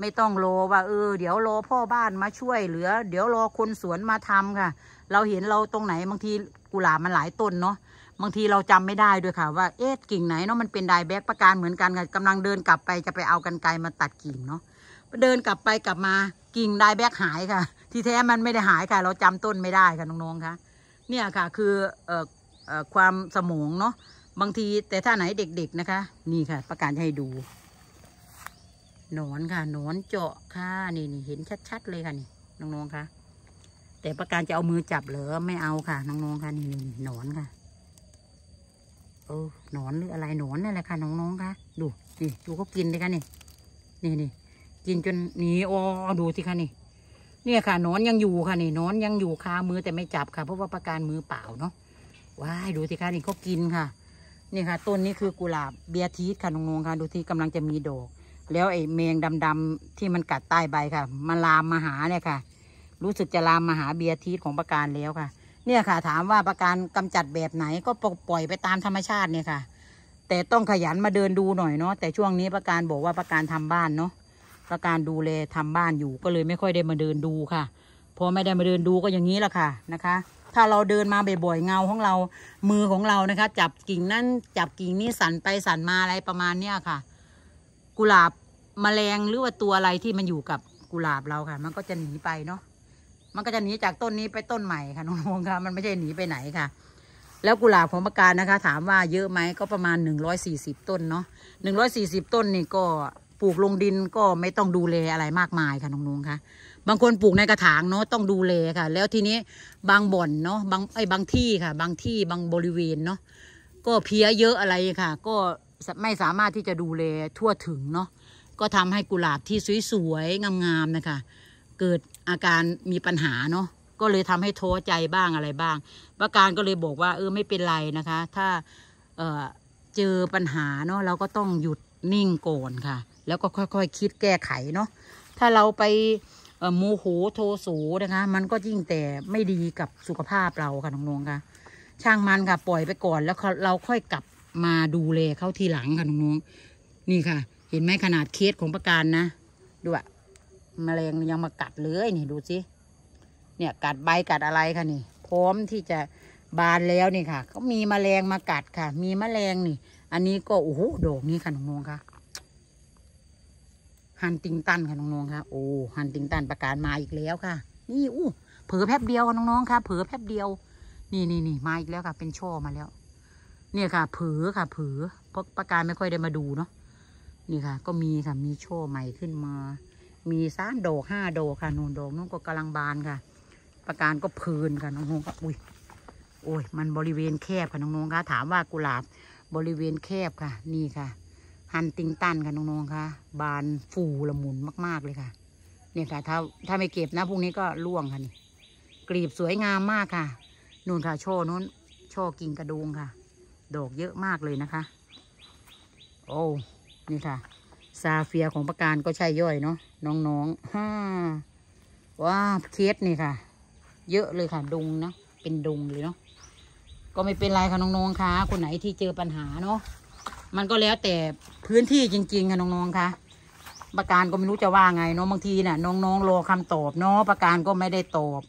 ไม่ต้องรอว่าเออเดี๋ยวรอพ่อบ้านมาช่วยเหลือ เดี๋ยวรอคนสวนมาทำค่ะ เราเห็นเราตรงไหน บางทีกุหลาบมันหลายต้นเนาะบางทีเราจำไม่ได้ด้วยค่ะ ว่าเอ๊ะกิ่งไหนเนาะมันเป็นไดแบกประการเหมือนกันค่ะกำลังเดินกลับไปจะไปเอากันไกลมาตัดกิ่งเนาะเดินกลับไปกลับมากิ่งไดแบกหายค่ะ ที่แท้มันไม่ได้หายค่ะ เราจำต้นไม่ได้ค่ะน้องๆค่ะเนี่ยค่ะคือเอ่อความสมองเนาะบางทีแต่ถ้าไหนเด็ก ๆนะคะ นี่ค่ะ ประการให้ดูหนอนค่ะหนอนเจาะค่ะ นี่นี่เห็นชัด ๆ เลยค่ะ นี่ น้องๆค่ะแต่ประการจะเอามือจับ เหรอไม่เอาค่ะ น้องๆค่ะนี่นี่หนอนค่ะ เออหนอนหรืออะไรหนอนนั่นแหละค่ะน้องๆค่ะดูนี่ดูเขากินเลยค่ะนี่ นี่ นี่กินจนหนีโอ้ดูสิค่ะนี่ เนี่ยค่ะนอนยังอยู่ค่ะนี่นอนยังอยู่คามือ แต่ไม่จับค่ะเพราะว่าประการมือเปล่าเนาะ ว้ายดูสิค่ะนี่เขากินค่ะ นี่ค่ะ ต้นนี้คือกุหลาบเบียทีสค่ะน้องๆค่ะดูที่กำลังจะมีดอกแล้วไอ้เมงดำๆที่มันกัดใต้ใบค่ะมาลามมาหาเนี่ยค่ะ รู้สึกจะลามมาหาเบียร์ทีสของประการแล้วค่ะ เนี่ยค่ะ ถามว่าประการกำจัดแบบไหนก็ปล่อยไปตามธรรมชาติเนี่ยค่ะแต่ต้องขยันมาเดินดูหน่อยเนาะแต่ช่วงนี้ประการบอกว่าประการทำบ้านเนาะประการดูแลทำบ้านอยู่ก็เลยไม่ค่อยได้มาเดินดูค่ะพอไม่ได้มาเดินดูก็อย่างนี้แหละค่ะนะคะ ถ้าเราเดินมาบ่อยๆเงาของเรา มือของเรานะคะ จับกิ่งนั้นจับกิ่งนี้สั่นไปสั่นมาอะไรประมาณเนี้ยค่ะกุหลาบมแมลงหรือว่าตัวอะไรที่มันอยู่กับกุหลาบเราค่ะ มันก็จะหนีไปเนาะมันก็จะหนีจากต้นนี้ไปต้นใหม่ค่ะน้องๆค่ะมันไม่ใช่หนีไปไหนค่ะ แล้วกุหลาบของประการนะคะ ถามว่าเยอะไหมก็ประมาณหนึ่งร้อยสี่สิบต้นเนาะหนึ่งร้อยสี่สิบต้นนี่ก็ปลูกลงดินก็ไม่ต้องดูแลอะไรมากมายค่ะน้องๆค่ะบางคนปลูกในกระถางเนาะต้องดูแลค่ะ แล้วทีนี้บางบ่อนเนาะบางไอ้บางที่ค่ะ บางที่บางบริเวณเนาะก็เพี้ยเยอะอะไรค่ะ ก็ไม่สามารถที่จะดูแลทั่วถึงเนาะก็ทำให้กุหลาบที่สวยๆ งามๆ นะคะ เกิดอาการมีปัญหาเนาะก็เลยทำให้ท้อใจบ้างอะไรบ้าง ประการก็เลยบอกว่าเออไม่เป็นไรนะคะ ถ้าเเจอปัญหาเนาะเราก็ต้องหยุดนิ่งก่อนค่ะ แล้วก็ค่อยๆคคิดแก้ไขเนาะถ้าเราไปโมโหโทโสนะคะ มันก็ยิ่งแต่ไม่ดีกับสุขภาพเราค่ะน้องๆค่ะช่างมันค่ะปล่อยไปก่อนแล้วเราค่อยกลับมาดูแลเขาทีหลัง ค่ะน้องๆนี่ค่ะ เห็นไหมขนาดเคสของประการนะดูอะแมลงยังมากัดเลยนี่ ดูสิเนี่ย กัดใบกัดอะไรค่ะนี่ พร้อมที่จะบานแล้วนี่ค่ะก็มีแมลงมากัดค่ะ มีแมลงนี่อันนี้ก็โอ้โหโดอกนี่ค่ะน้องๆค่ะฮันติงตันค่ะน้องๆค่ะโอ้ฮันติงตันประการมาอีกแล้วค่ะ นี่อู้เผือแป๊บเดียวค่ะน้องๆค่ะเผือแป๊บเดียว นี่นี่นี่มาอีกแล้วค่ะเป็นช่อมาแล้วเนี่ยค่ะผือค่ะผือเพราะประการไม่ค่อยได้มาดูเนาะนี่ค่ะ ก็มีค่ะ มีโชว์ใหม่ขึ้นมา มีสามโดห้าโดค่ะนูนโดนู่นก็กำลังบานค่ะ ประการก็พื้นค่ะน้องๆงก็อุ้ยโอ้ย มันบริเวณแคบค่ะน้องนงค่ะถามว่ากุหลาบบริเวณแคบค่ะ นี่ค่ะฮันติงตันค่ะน้องๆค่ะ บานฟูละมุนมากๆเลยค่ะ เนี่ยค่ะ ถ้าถ้าไม่เก็บนะพรุ่งนี้ก็ร่วงค่ะนี่กลีบสวยงามมากค่ะนู่นค่ะโชว์นู้นโชว์กิ่งกระดูงค่ะดอกเยอะมากเลยนะคะ โอ้ นี่ค่ะ ซาเฟียของประการก็ใช่ย่อยเนาะ น้องๆฮ่าว้าเคสนี่ค่ะ เยอะเลยค่ะ ดุงนะ เป็นดุงเลยเนาะ ก็ไม่เป็นไรค่ะน้องๆค่ะคนไหนที่เจอปัญหาเนาะ มันก็แล้วแต่พื้นที่จริงๆค่ะน้องๆค่ะ ประการก็ไม่รู้จะว่าไงเนาะ บางทีน่ะน้องๆ รอคำตอบเนาะประการก็ไม่ได้ตอบ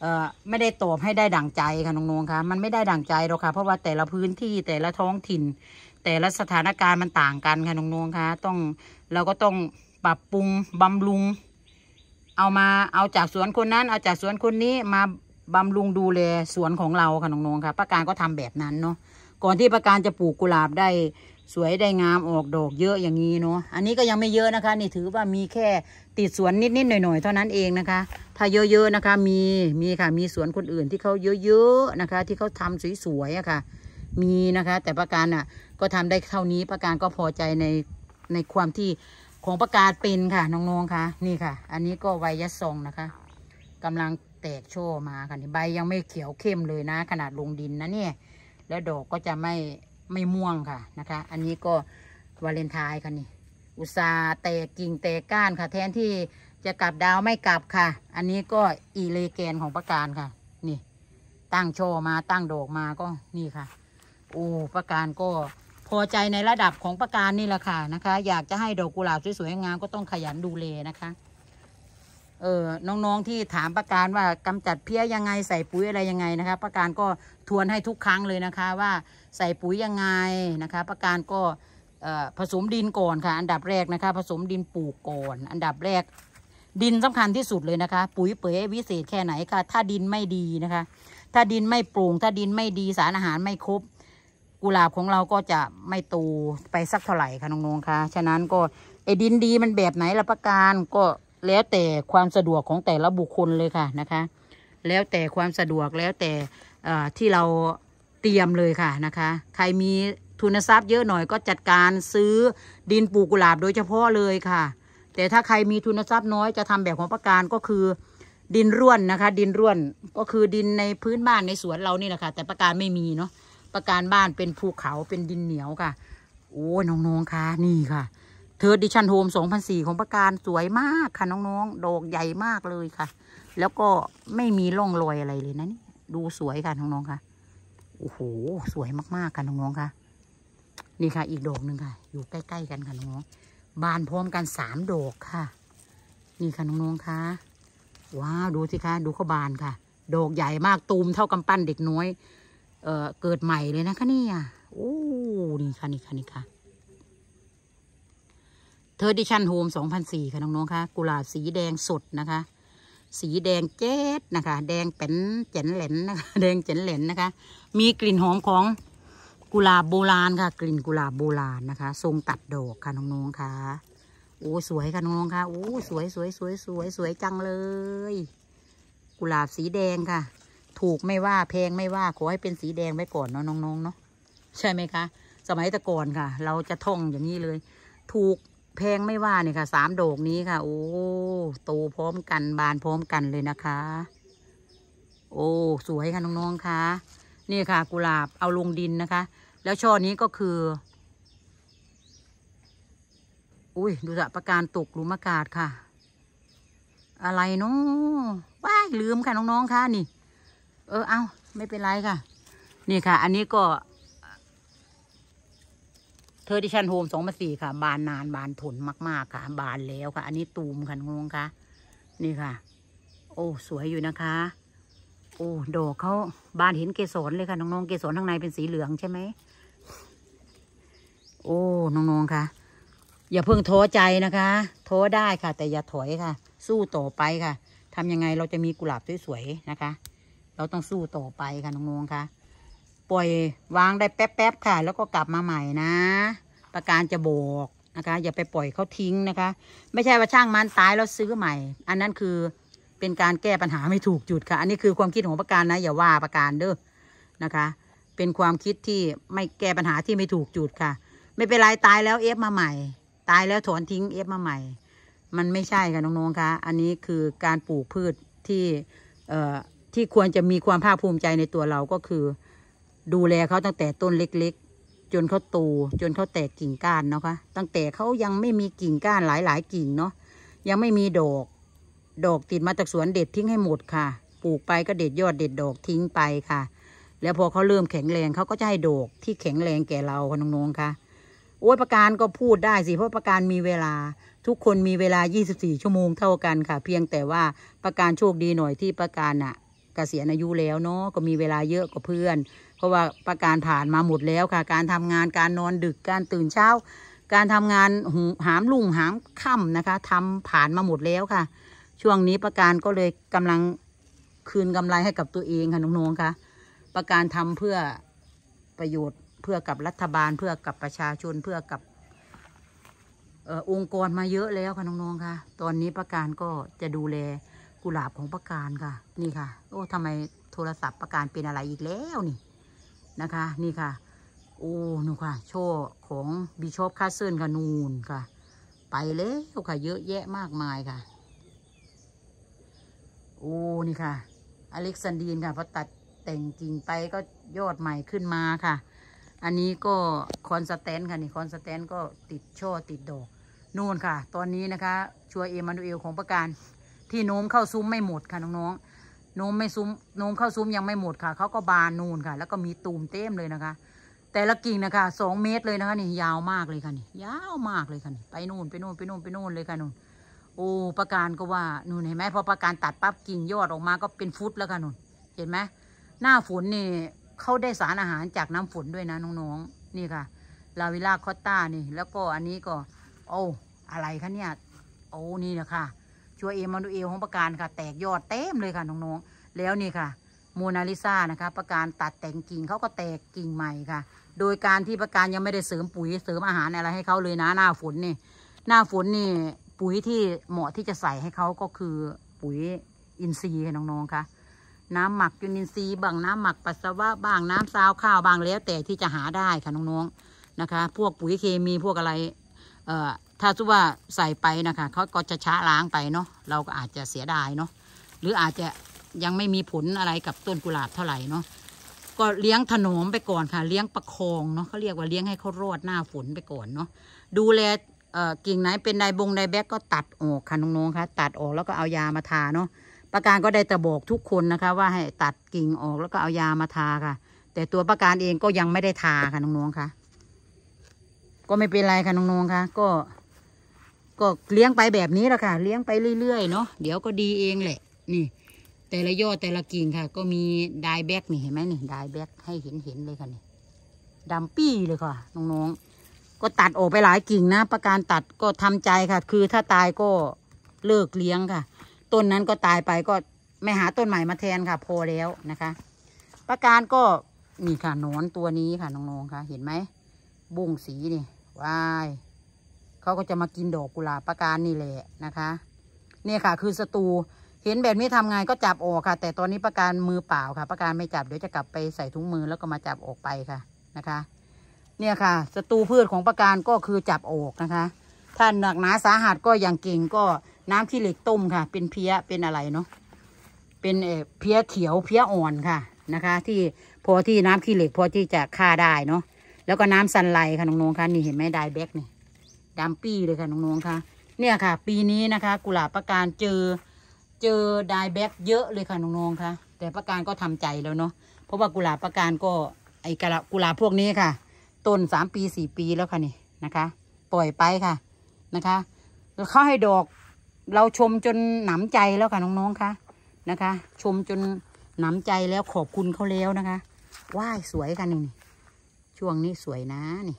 เอ่อ ไม่ได้ตอบให้ได้ดั่งใจค่ะน้องๆค่ะมันไม่ได้ดั่งใจหรอกค่ะเพราะว่าแต่ละพื้นที่แต่ละท้องถิ่น แต่ละสถานการณ์มันต่างกันค่ะน้องๆค่ะต้องเราก็ต้องปรับปรุงบำรุง เอามาเอาจากสวนคนนั้นเอาจากสวนคนนี้มาบำรุงดูแลสวนของเรา ค่ะน้องๆค่ะประการก็ทำแบบนั้นเนาะก่อนที่ประการจะปลูกกุหลาบได้สวยได้งามออกดอก เยอะอย่างนี้เนาะ อันนี้ก็ยังไม่เยอะนะคะ นี่ถือว่ามีแค่ติดสวนนิดๆหน่อยๆเท่านั้นเองนะคะ ถ้าเยอะๆนะคะ มีมีค่ะ มีสวนคนอื่น ที่เขาเยอะๆนะคะ ที่เขาทำสวยๆอะค่ะ มีนะคะ แต่ประการอ่ะก็ทำได้เท่านี้ประการก็พอใจในในความที่ของประกาศเป็นค่ะน้องๆค่ะนี่ค่ะ อันนี้ก็ไวยซองนะคะ กำลังแตกโชว์มาค่ะนี่ใบยังไม่เขียวเข้มเลยนะ ขนาดลงดินนะเนี่ยแล้วดอกก็จะไม่ไม่ม่วงค่ะนะคะ อันนี้ก็วาเลนไทน์ค่ะนี่ อุตสาแต่กิ่งแต่ก้านค่ะแทนที่จะกลับดาวไม่กลับค่ะ อันนี้ก็ อีเลแกนของประการค่ะ นี่ ตั้งโชมาตั้งโดกมาก็นี่ค่ะโอ้ประการก็พอใจในระดับของประการนี่แหละค่ะนะคะ อยากจะให้ดอกกุหลาบสวยๆงามก็ต้องขยันดูแลนะคะเออน้องๆที่ถามประการว่ากำจัดเพี้ยยังไง ใส่ปุ๋ยอะไรยังไงนะคะประการก็ทวนให้ทุกครั้งเลยนะคะว่าใส่ปุ๋ยยังไงนะคะ ประการก็ผสมดินก่อนค่ะ อันดับแรกนะคะผสมดินปลูกก่อนอันดับแรก ดินสำคัญที่สุดเลยนะคะ ปุ๋ยเปื่อยวิเศษแค่ไหนค่ะถ้าดินไม่ดีนะคะ ถ้าดินไม่ปรุง ถ้าดินไม่ดีสารอาหารไม่ครบกุหลาบของเราก็จะไม่โตไปสักเท่าไหร่ค่ะน้องๆค่ะฉะนั้นก็ไอ้ดินดีมันแบบไหนละประการก็แล้วแต่ความสะดวกของแต่ละบุคคลเลยค่ะนะคะ แล้วแต่ความสะดวกแล้วแต่ที่เราเตรียมเลยค่ะนะคะ ใครมีทุนทรัพย์เยอะหน่อยก็จัดการซื้อดินปลูกกุหลาบโดยเฉพาะเลยค่ะ แต่ถ้าใครมีทุนทรัพย์น้อยจะทำแบบของประการก็คือ ดินร่วนนะคะ ดินร่วนก็คือดินในพื้นบ้านในสวนเรานี่แหละค่ะ แต่ประการไม่มีเนาะประการบ้านเป็นภูเขาเป็นดินเหนียวค่ะ โอ้น้องๆค่ะนี่ค่ะเธอดิชันโฮมสองพันสี่ของประการสวยมากค่ะน้องๆ ดอกใหญ่มากเลยค่ะ แล้วก็ไม่มีร่องรอยอะไรเลยนะนี่ ดูสวยค่ะน้องๆ ค่ะ โอ้โห สวยมากๆ ค่ะ น้องๆ ค่ะ นี่ค่ะ อีกดอกหนึ่งค่ะ อยู่ใกล้ๆ กันค่ะน้องๆบานพร้อมกันสามดอกค่ะ นี่ค่ะน้องๆค่ะว้าว ดูสิคะ ดูเขาบานค่ะ ดอกใหญ่มากตูมเท่ากำปั้นเด็กน้อย เอ่อ เกิดใหม่เลยนะคะนี่อ่ะโอ้ นี่ค่ะ นี่ค่ะ นี่ค่ะเธอดิชันโฮมสองพันสี่ค่ะน้องๆค่ะกุหลาบสีแดงสดนะคะ สีแดงเจ๊ดนะคะ แดงเป็นเจ๋นเหลนนะคะแดงเจ๋นเหลนนะคะ มีกลิ่นหอมของกุหลาบโบราณค่ะ กลิ่นกุหลาบโบราณนะคะทรงตัดดอกค่ะน้องๆค่ะโอ้สวยค่ะน้องๆค่ะโอ้สวยสวยสวยสวยสวยจังเลย กุหลาบสีแดงค่ะ ถูกไม่ว่าแพงไม่ว่าขอให้เป็นสีแดงไว้ก่อนเนาะน้องๆเนาะใช่ไหมคะสมัยตะก่อนค่ะ เราจะท่องอย่างนี้เลย ถูกแพง ไม่ว่าเนี่ยค่ะ สามโดกนี้ค่ะ โอ้โตพร้อมกันบานพร้อมกันเลยนะคะ โอ้ สวย ค่ะน้องๆค่ะ นี่ค่ะ กุหลาบเอาลงดินนะคะ แล้วช่อนี้ก็คือ อุ้ยดูสะประการตกหลุมอากาศค่ะ อะไรเนาะว้ายลืมค่ะน้องๆค่ะนี่ เออเอาไม่เป็นไรค่ะ นี่ค่ะ อันนี้ก็เธอดิชันโฮมสองพันสี่ค่ะบานนานบานทนมาก ๆค่ะบานแล้วค่ะอันนี้ตูมค่ะงงค่ะ นี่ค่ะ โอ้ สวยอยู่นะคะ โอ้ดอกเขาบานเห็นเกสรเลยค่ะน้องๆเกสรข้างในเป็นสีเหลืองใช่ไหมโอ้น้องๆค่ะ อย่าเพิ่งท้อใจนะคะท้อได้ค่ะ แต่อย่าถอยค่ะ สู้ต่อไปค่ะ ทำยังไงเราจะมีกุหลาบสวยๆนะคะ เราต้องสู้ต่อไปค่ะน้องๆค่ะปล่อยวางได้แป๊บๆค่ะแล้วก็กลับมาใหม่นะ ประการจะบอกนะคะ อย่าไปปล่อยเขาทิ้งนะคะ ไม่ใช่ว่าช่างมันตายแล้วซื้อใหม่ อันนั้นคือเป็นการแก้ปัญหาไม่ถูกจุดค่ะ อันนี้คือความคิดของประการนะ อย่าว่าประการเด้อนะคะ เป็นความคิดที่ไม่แก้ปัญหาที่ไม่ถูกจุดค่ะ ไม่เป็นไรตายแล้วเอฟมาใหม่ ตายแล้วถอนทิ้งเอฟมาใหม่ มันไม่ใช่ค่ะน้องๆคะอันนี้คือการปลูกพืชที่เออ่ที่ควรจะมีความภาคภูมิใจในตัวเราก็คือดูแลเขาตั้งแต่ต้นเล็กๆ จนเขาโตจนเขาแตกกิ่งก้านเนาะคะ ตั้งแต่เขายังไม่มีกิ่งก้านหลายๆกิ่งเนาะยังไม่มีดอก ดอกติดมาจากสวนเด็ดทิ้งให้หมดค่ะ ปลูกไปก็เด็ดยอดเด็ดดอกทิ้งไปค่ะ แล้วพอเขาเริ่มแข็งแรงเขาก็จะให้ดอกที่แข็งแรงแก่เราค่น้องๆค่ะโอ้ยประการก็พูดได้สิเพราะประการมีเวลาทุกคนมีเวลา 24 ชั่วโมงเท่ากันค่ะ เพียงแต่ว่าประการโชคดีหน่อยที่ประการอะ่ะเกษียณอายุแล้วเนาะก็มีเวลาเยอะกว่าเพื่อนเพราะว่าประการผ่านมาหมดแล้วค่ะ การทำงาน การนอนดึก การตื่นเช้า การทำงานหามลุ่งหามค่ำนะคะ ทำผ่านมาหมดแล้วค่ะ ช่วงนี้ประการก็เลยกำลังคืนกำไรให้กับตัวเองค่ะน้องๆค่ะ ประการทำเพื่อประโยชน์เพื่อกับรัฐบาลเพื่อกับประชาชนเพื่อกับองค์กรมาเยอะแล้วค่ะน้องๆค่ะ ตอนนี้ประการก็จะดูแลกุหลาบของประการค่ะ นี่ค่ะโอ้ทำไมโทรศัพท์ประการเป็นอะไรอีกแล้วนี่นะคะนี่ค่ะโอ้นูค่ะโชว์ของบิชอปคาเซิลค่ะนูนค่ะ ไปเล้วค่ะเยอะแยะมากมายค่ะโอ้นี่ค่ะอเล็กซานดีนค่ะพอตัดแต่งกิ่งไปก็ยอดใหม่ขึ้นมาค่ะ อันนี้ก็คอนสแตนค่ะนี่คอนสแตนก็ติดช่อติดดอกนู่นค่ะตอนนี้นะคะชัวเอมานูเอลของประการที่โน้มเข้าซุ้มไม่หมดค่ะน้องๆโนมไม่ซุ้มโนมเข้าซุ้ม ยังไม่หมดค่ะ เขาก็บานนูนค่ะ แล้วก็มีตูมเต็มเลยนะคะ แต่ละกิ่งนะคะสองเมตรเลยนะคะนี่ ยาวมากเลยค่ะนี่ ยาวมากเลยค่ะนี่ไปนูนไปนูนไปนูนไปนูนเลยค่ะนู่น โอ้ ประการก็ว่า นูนเห็นไหมพอประการตัดปั๊บกิ่งยอดออกมาก็เป็นฟุตแล้วค่ะนู่น เห็นไหม หน้าฝนนี่เขาได้สารอาหารจากน้ำฝนด้วยนะน้องๆ นี่ค่ะลาวิล่าคอตต้านี่ แล้วก็อันนี้ก็โอ้อะไรคะเนี่ย โอ้ นี่นะค่ะชัวเอมานูเอลของประการค่ะแตกยอดเต็มเลยค่ะน้องๆแล้วนี่ค่ะโมนาลิซานะคะประการตัดแต่งกิ่งเขาก็แตกกิ่งใหม่ค่ะ โดยการที่ประการยังไม่ได้เสริมปุ๋ยเสริมอาหารอะไรให้เขาเลยนะหน้าฝนนี่ หน้าฝนนี่ปุ๋ยที่เหมาะที่จะใส่ให้เขาก็คือปุ๋ยอินทรีย์ค่ะน้องๆค่ะน้ำหมักจุลินทรีย์บางน้ำหมักปัสสาวะบางน้ำซาวข้าวบางแล้ว แต่ที่จะหาได้ค่ะน้องๆนะคะ พวกปุ๋ยเคมีพวกอะไรเอ่อถ้าสุว่าใส่ไปนะคะเขาก็จะช้าล้างไปเนาะเราก็อาจจะเสียดายเนาะหรืออาจจะยังไม่มีผลอะไรกับต้นกุหลาบเท่าไหร่เนาะก็เลี้ยงถนอมไปก่อนค่ะ เลี้ยงประคองเนาะเขาเรียกว่าเลี้ยงให้เขารอดหน้าฝนไปก่อนเนาะดูแลกิ่งไหนเป็นไดบงไดแบกก็ตัดออกค่ะน้องๆค่ะตัดออกแล้วก็เอายามาทาเนาะประการก็ได้แต่บอกทุกคนนะคะ ว่าให้ตัดกิ่งออกแล้วก็เอายามาทาค่ะ แต่ตัวประการเองก็ยังไม่ได้ทาค่ะน้องๆค่ะ ก็ไม่เป็นไรค่ะน้องๆค่ะ ก็ก็เลี้ยงไปแบบนี้แหละค่ะ เลี้ยงไปเรื่อย ๆเนาะเดี๋ยวก็ดีเองแหละ นี่ แต่ละยอดแต่ละกิ่งค่ะ ก็มีดายแบกนี่เห็นไหมนี่ดายแบกให้เห็นเห็นเลยค่ะนี่ดำปี้เลยค่ะน้องๆก็ตัดออกไปหลายกิ่งนะประการตัดก็ทำใจค่ะ คือถ้าตายก็เลิกเลี้ยงค่ะ ต้นนั้นก็ตายไปก็ไม่หาต้นใหม่มาแทนค่ะพอแล้วนะคะ ประการก็นี่ค่ะนอนตัวนี้ค่ะน้องๆค่ะ เห็นไหมบุ้งสีนี่ว้ายเขาก็จะมากินดอกกุหลาบประการนี่แหละนะคะนี่ค่ะ คือสตูเห็นแบบนี้ทำไงก็จับออกค่ะ แต่ตอนนี้ประการมือเปล่าค่ะ ประการไม่จับเดี๋ยวจะกลับไปใส่ถุงมือแล้วก็มาจับออกไปค่ะนะคะ เนี่ยค่ะสตูพืชของประการก็คือจับออกนะคะ ถ้าหนักหนาสาหัสก็อย่างเก่งก็น้ำขี้เหล็กต้มค่ะ เป็นเพี้ยเป็นอะไรเนาะ เป็นเอเพี้ยเขียวเพี้ยอ่อนค่ะนะคะ ที่พอที่น้ำขี้เหล็ก พอที่จะฆ่าได้เนาะแล้วก็น้ำสันไลค่ะน้องๆค่ะนี่เห็นไหมไดแบ็กนี่จามปีเลยค่ะน้องๆค่ะ เนี่ยค่ะ ปีนี้นะคะ กุหลาบประการเจอเจอไดแบ็กเยอะเลยค่ะน้องๆค่ะแต่ประการก็ทำใจแล้วเนาะเพราะว่ากุหลาบประการก็ไอกระกุหลาบพวกนี้ค่ะต้นสามปีสี่ปีแล้วค่ะนี่นะคะ ปล่อยไปค่ะนะคะเข้าให้ดอกเราชมจนหนำใจแล้วค่ะน้องๆค่ะนะคะ ชมจนหนำใจแล้วขอบคุณเขาแล้วนะคะว้ายสวยกันนี่ช่วงนี้สวยนะนี่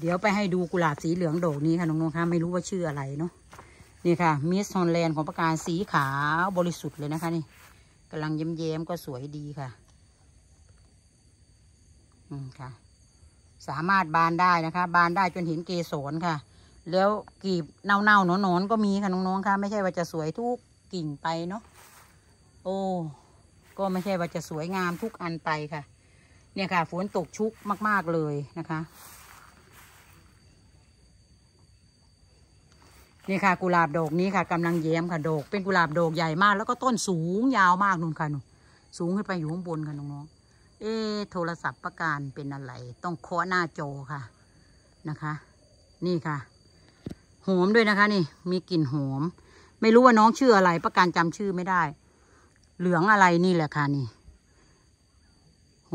เดี๋ยวไปให้ดูกุหลาบสีเหลืองโดกนี้ค่ะน้องๆค่ะไม่รู้ว่าชื่ออะไรเนาะนี่ค่ะมิสฮอนแลนด์ของประการสีขาว บริสุทธิ์เลยนะคะนี่กำลังเย้มๆก็สวยดีค่ะ อืมค่ะ สามารถบานได้นะคะ บานได้จนเห็นเกสรค่ะ แล้วกีบเน่าๆหนอนๆก็มีค่ะน้องๆค่ะ ไม่ใช่ว่าจะสวยทุกกิ่งไปเนาะโอ้ก็ไม่ใช่ว่าจะสวยงามทุกอันไปค่ะเนี่ยค่ะฝนตกชุกมากๆเลยนะคะนี่ค่ะ กุหลาบดอกนี้ค่ะกำลังเย้มค่ะดอกเป็นกุหลาบดอกใหญ่มากแล้วก็ต้นสูงยาวมากนุ่นค่ะนุ่นสูงขึ้นไปอยู่ข้างบนค่ะน้องๆเอ๊โทรศัพท์ประการเป็นอะไร ต้องเคาะหน้าจอค่ะนะคะ นี่ค่ะหอมด้วยนะคะ นี่มีกลิ่นหอมไม่รู้ว่าน้องชื่ออะไร ประการจำชื่อไม่ได้ เหลืองอะไรนี่แหละค่ะนี่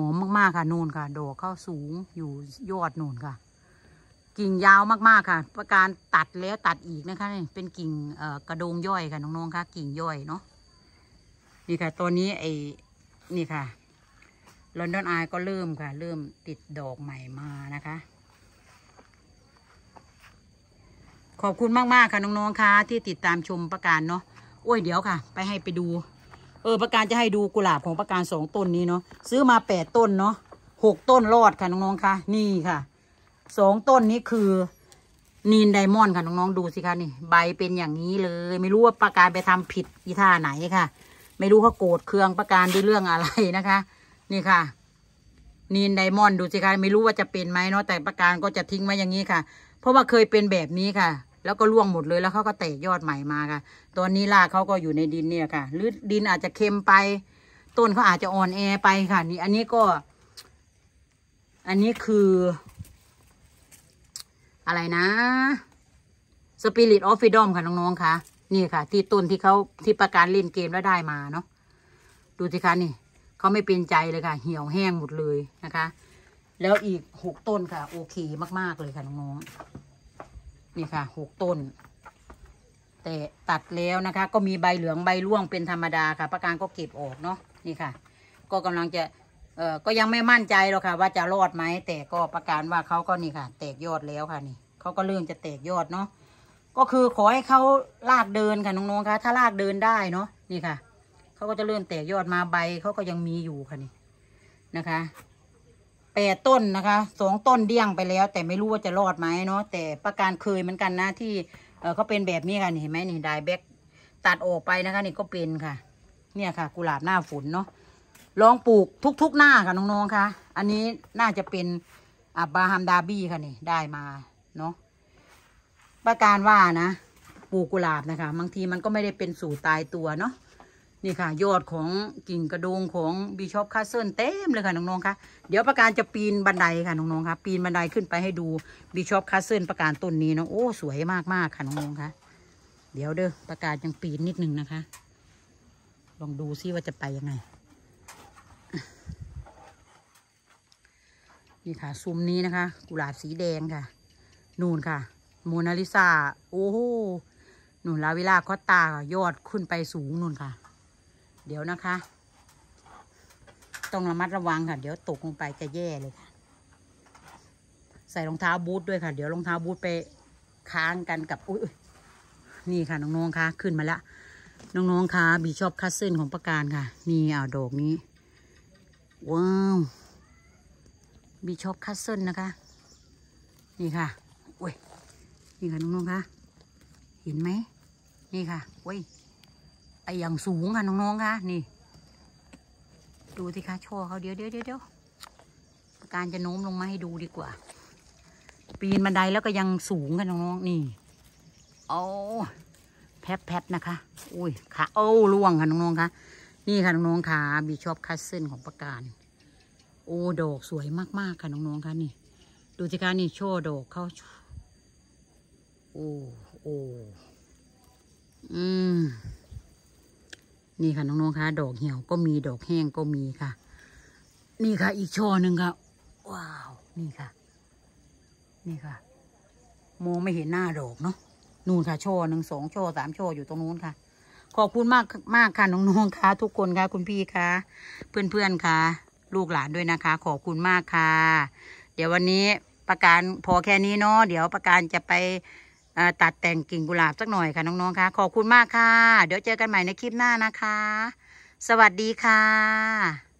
อมมากๆค่ะนูนค่ะ ดอกข้าสูงอยู่ยอดนูนค่ะ กิ่งยาวมากๆค่ะ ประการตัดแล้วตัดอีกนะคะนี่เป็นกิ่งกระโดงย่อยค่ะน้องๆค่ะ กิ่งย่อยเนาะนี่ค่ะตัวนี้ไอ้นี่ค่ะลอนดอนไอก็เริ่มค่ะ เริ่มติดดอกใหม่มานะคะ ขอบคุณมากๆค่ะน้องๆค่ะที่ติดตามชมประการเนาะโอ้ยเดี๋ยวค่ะ ไปให้ไปดูเออประการจะให้ดูกุหลาบของประการสองต้นนี้เนาะซื้อมาแปดต้นเนาะหกต้นรอดค่ะน้องๆค่ะ นี่ค่ะสองต้นนี้คือ นีนไดมอนด์ค่ะน้องๆดูสิคะนี่ ใบเป็นอย่างนี้เลย ไม่รู้ว่าประการไปทำผิดอีท่าไหนค่ะ ไม่รู้เขาโกรธเคืองประการด้วยเรื่องอะไรนะคะ นี่ค่ะนีนไดมอนด์ดูสิคะไม่รู้ว่าจะเป็นไหมเนาะแต่ประการก็จะทิ้งไว้อย่างนี้ค่ะ เพราะว่าเคยเป็นแบบนี้ค่ะแล้วก็ร่วงหมดเลยแล้วเขาก็แตกยอดใหม่มาค่ะ ตอนนี้รากเขาก็อยู่ในดินเนี่ยค่ะ หรือดินอาจจะเค็มไป ต้นเขาอาจจะอ่อนแอไปค่ะ นี่อันนี้ก็ อันนี้คือ อะไรนะสปิริตออฟฟิดอมค่ะน้อง ๆค่ะนี่ค่ะ ที่ต้นที่เขาที่ประการเล่นเกมแล้วได้มาเนาะดูสิคะนี่เขาไม่เป็นใจเลยค่ะ เหี่ยวแห้งหมดเลยนะคะ แล้วอีกหกต้นค่ะโอเคมากๆเลยค่ะน้องๆนี่ค่ะหกต้นแต่ตัดแล้วนะคะ ก็มีใบเหลืองใบร่วงเป็นธรรมดาค่ะ ประการก็เก็บออก เนาะนี่ค่ะ ก็กำลังจะ เออก็ยังไม่มั่นใจหรอกค่ะ ว่าจะรอดไหม แต่ก็ประการว่าเขาก็นี่ค่ะ แตก ยอดแล้วค่ะนี่ เขาก็เริ่มจะแตกยอดเนาะก็คือขอให้เขาลากเดินค่ะ น้องๆคะถ้าลากเดินได้เนาะนี่ค่ะ เขาก็จะเริ่มแตกยอดมาใบ เขาก็ยังมีอยู่ค่ะนี่นะคะแปดต้นนะคะสองต้นเดี่ยงไปแล้วแต่ไม่รู้ว่าจะรอดไหมเนาะแต่ประการเคยเหมือนกันนะที่เออเขาเป็นแบบนี้กันเห็นไหมนี่ไดแบกตัดออกไปนะคะนี่ก็เป็นค่ะ เนี่ยค่ะ กุหลาบหน้าฝนเนาะลองปลูกทุกๆหน้าค่ะน้องๆค่ะ อันนี้น่าจะเป็นอับบาฮัมดาบี้ค่ะนี่ได้มาเนาะประการว่านะปลูกกุหลาบนะคะ บางทีมันก็ไม่ได้เป็นสู่ตายตัวเนาะนี่ค่ะ ยอดของกิ่งกระดงของบิชอปคาเซิลเต็มเลยค่ะน้องๆค่ะ เดี๋ยวประการจะปีนบันไดค่ะน้องๆค่ะ ปีนบันไดขึ้นไปให้ดูบิชอปคาเซิลประการต้นนี้นะโอ้สวยมากๆค่ะน้องๆค่ะ เดี๋ยวเด้อประการยังปีนนิดนึงนะคะ ลองดูซิว่าจะไปยังไงนี่ค่ะ ซุ้มนี้นะคะ กุหลาบสีแดงค่ะ นูนค่ะโมนาลิซาโอ้โหนูนลาวิลาคอตตายอดขึ้นไปสูงนูนค่ะเดี๋ยวนะคะ ต้องระมัดระวังค่ะ เดี๋ยวตกลงไปจะแย่เลยค่ะ ใส่รองเท้าบูทด้วยค่ะ เดี๋ยวรองเท้าบูทไปค้างกันกับ อุ้ยนี่ค่ะ น้องๆค่ะขึ้นมาละน้องๆค่ะบีชอบคัสเซินของประการค่ะนี่เอาดอกนี้ว้าวบีชอบคัสเซินนะคะ นี่ค่ะอุ้ยนี่ค่ะน้องๆค่ะเห็นไหมนี่ค่ะอุ้ยไปอย่างสูงค่ะน้องๆค่ะนี่ ดูสิคะช่อเขาเดี๋ยวเดี๋ยวเดี๋ยวการจะโน้มลงมาให้ดูดีกว่า ปีนบันไดแล้วก็ยังสูงกันน้องๆนี่โอ้แพบๆบนะคะอุ้ยขาโอ้ล่วงค่ะน้องๆค่ะนี่ค่ะน้องๆค่ะบีชอบคัสเซนของประการ โอ้ดอกสวยมากๆค่ะน้องๆค่ะนี่ ดูสิคะนี่โชว์ดอกเขาโอ้โอ้อืมนี่ค่ะ น้อง ๆคะดอกเหี่ยวก็มีดอกแห้งก็มีค่ะ นี่ค่ะ อีก ช่อหนึ่งค่ะว้าว นี่ค่ะ นี่ค่ะมองไม่เห็นหน้าดอกเนาะนู่นค่ะช่อหนึ่งสองช่อสามช่อ อยู่ตรงนู้นค่ะ ขอบคุณมากมากค่ะน้องๆค่ะทุกคนค่ะ คุณพี่ค่ะเพื่อนๆค่ะ ลูกหลานด้วยนะคะ ขอบคุณมากค่ะ เดี๋ยววันนี้ ประการพอแค่นี้เนาะเดี๋ยวประการจะไปตัดแต่งกิ่งกุหลาบสักหน่อยค่ะ น้อง ๆค่ะ ขอบคุณมากค่ะ เดี๋ยวเจอกันใหม่ในคลิปหน้านะคะ สวัสดีค่ะ